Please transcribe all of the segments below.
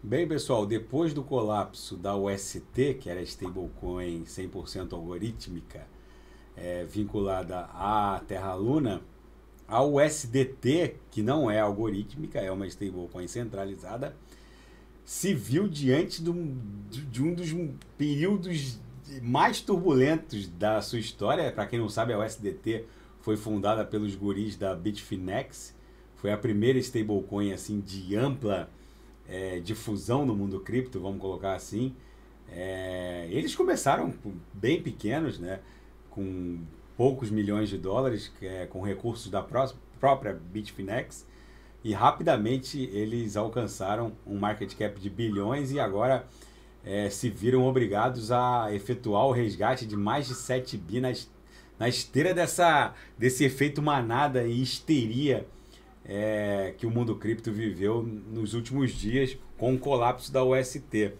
Bem, pessoal, depois do colapso da UST, que era a stablecoin 100% algorítmica, é, vinculada à Terra Luna, a USDT, que não é algorítmica, é uma stablecoin centralizada, se viu diante de um, de um dos períodos mais turbulentos da sua história. Para quem não sabe, a USDT foi fundada pelos guris da Bitfinex, foi a primeira stablecoin assim de ampla é, difusão no mundo cripto, vamos colocar assim, é, eles começaram bem pequenos, né? Com poucos milhões de dólares, é, com recursos da pró própria Bitfinex, e rapidamente eles alcançaram um market cap de bilhões e agora é, se viram obrigados a efetuar o resgate de mais de 7 bi na, na esteira dessa, desse efeito manada e histeria é, que o mundo cripto viveu nos últimos dias com o colapso da UST.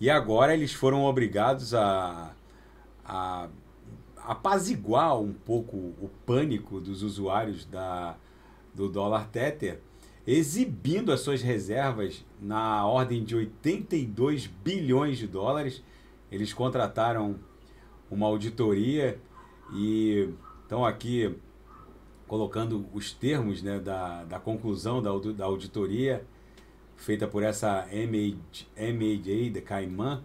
E agora eles foram obrigados a, a apaziguar um pouco o pânico dos usuários da, do dólar Tether, exibindo as suas reservas na ordem de 82 bilhões de dólares. Eles contrataram uma auditoria e estão aqui colocando os termos né, da, da conclusão da, da auditoria feita por essa MHA da Cayman.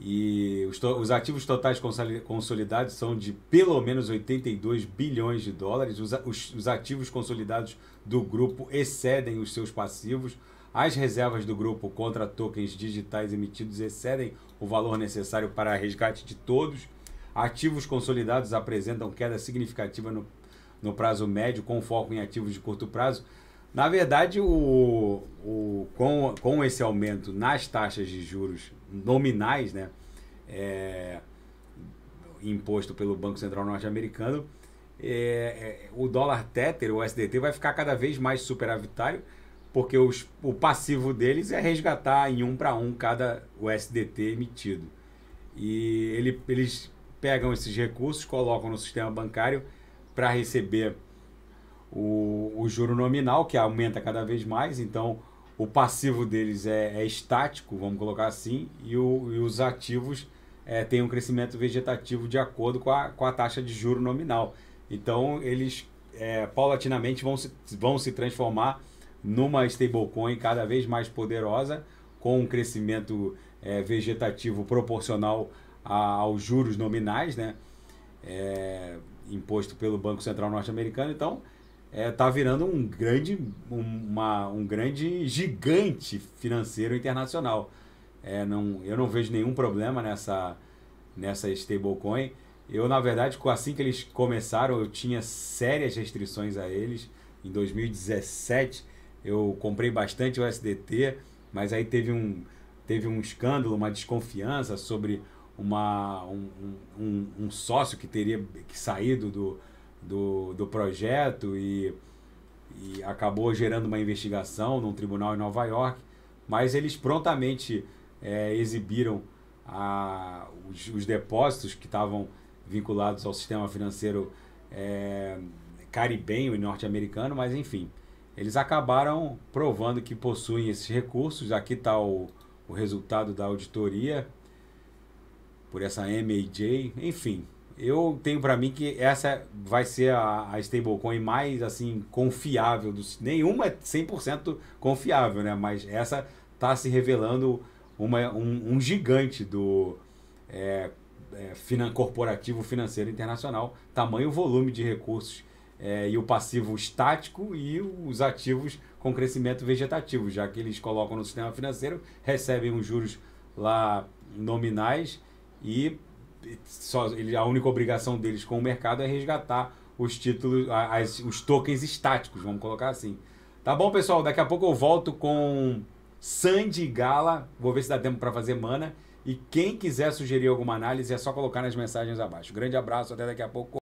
E os, os, ativos totais consolidados são de pelo menos 82 bilhões de dólares. Os, os, os, ativos consolidados do grupo excedem os seus passivos. As reservas do grupo contra tokens digitais emitidos excedem o valor necessário para resgate de todos. Ativos consolidados apresentam queda significativa no no prazo médio, com foco em ativos de curto prazo. Na verdade, o, o, com, com esse aumento nas taxas de juros nominais, né, é, imposto pelo Banco Central Norte-Americano, é, é, o dólar Tether, o SDT, vai ficar cada vez mais superavitário, porque os, o passivo deles é resgatar em um para um cada USDT emitido. E ele, eles pegam esses recursos, colocam no sistema bancário para receber o, o juro nominal, que aumenta cada vez mais, então o passivo deles é, é estático, vamos colocar assim, e, o, e os ativos é, têm um crescimento vegetativo de acordo com a, com a taxa de juro nominal. Então, eles é, paulatinamente vão se, vão se transformar numa stablecoin cada vez mais poderosa, com um crescimento é, vegetativo proporcional a, aos juros nominais, né? É, imposto pelo Banco Central Norte-Americano. Então, está é, tá virando um grande, um, uma, um grande gigante financeiro internacional. É, não, eu não vejo nenhum problema nessa, nessa stablecoin. Eu, na verdade, assim que eles começaram, eu tinha sérias restrições a eles. Em 2017, eu comprei bastante o SDT, mas aí teve um, teve um escândalo, uma desconfiança sobre uma, um, um, um sócio que teria saído do, do, do projeto e, e acabou gerando uma investigação num tribunal em Nova York, mas eles prontamente é, exibiram a, os, os, depósitos que estavam vinculados ao sistema financeiro é, caribenho e norte-americano, mas enfim, eles acabaram provando que possuem esses recursos. Aqui está o, o resultado da auditoria por essa MAJ, enfim. Eu tenho para mim que essa vai ser a, a, stablecoin mais assim confiável dos nenhuma é 100% confiável, né? Mas essa tá se revelando uma, um, um gigante do é, é, finan, corporativo financeiro internacional, tamanho volume de recursos é, e o passivo estático e os ativos com crescimento vegetativo, já que eles colocam no sistema financeiro, recebem os juros lá nominais e só, ele, a única obrigação deles com o mercado é resgatar os títulos, as, os tokens estáticos, vamos colocar assim. Tá bom, pessoal? Daqui a pouco eu volto com Sandy Gala. Vou ver se dá tempo para fazer mana. E quem quiser sugerir alguma análise é só colocar nas mensagens abaixo. Grande abraço, até daqui a pouco.